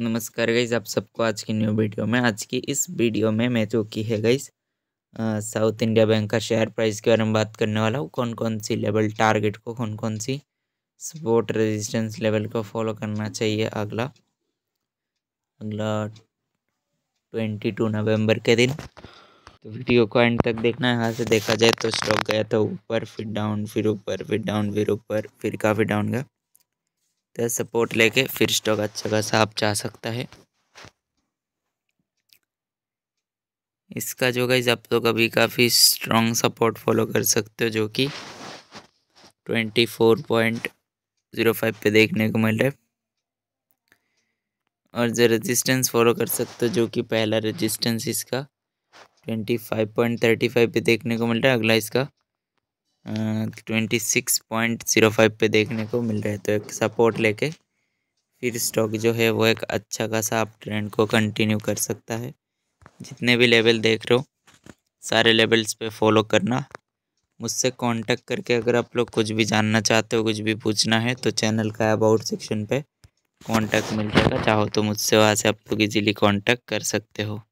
नमस्कार गईज आप सबको आज की न्यू वीडियो में आज की इस वीडियो में मैं जो की है गईस साउथ इंडिया बैंक का शेयर प्राइस के बारे में बात करने वाला हूँ कौन कौन सी लेवल टारगेट को कौन कौन सी सपोर्ट रेजिस्टेंस लेवल को फॉलो करना चाहिए अगला अगला ट्वेंटी टू नवम्बर के दिन तो वीडियो को एंड तक देखना है यहाँ से देखा जाए तो स्टॉक गया था ऊपर फिर डाउन फिर ऊपर फिर डाउन फिर ऊपर फिर काफ़ी डाउन गया तो सपोर्ट लेके फिर स्टॉक अच्छा खासा आप जा सकता है इसका जो गाइज आप लोग तो अभी काफ़ी स्ट्रॉन्ग सपोर्ट फॉलो कर सकते हो जो कि twenty four point zero five पे देखने को मिल रहा है और जो रेजिस्टेंस फॉलो कर सकते हो जो कि पहला रेजिस्टेंस इसका twenty five point thirty five पे देखने को मिल रहा है अगला इसका twenty six point zero five पे देखने को मिल रहा है तो एक सपोर्ट लेके फिर स्टॉक जो है वो एक अच्छा खासा आप ट्रेंड को कंटिन्यू कर सकता है जितने भी लेवल देख रहे हो सारे लेवल्स पे फॉलो करना मुझसे कांटेक्ट करके अगर आप लोग कुछ भी जानना चाहते हो कुछ भी पूछना है तो चैनल का अबाउट सेक्शन पे कांटेक्ट मिल जाएगा चाहो तो मुझसे वहाँ से आप लोग इजीली कांटेक्ट कर सकते हो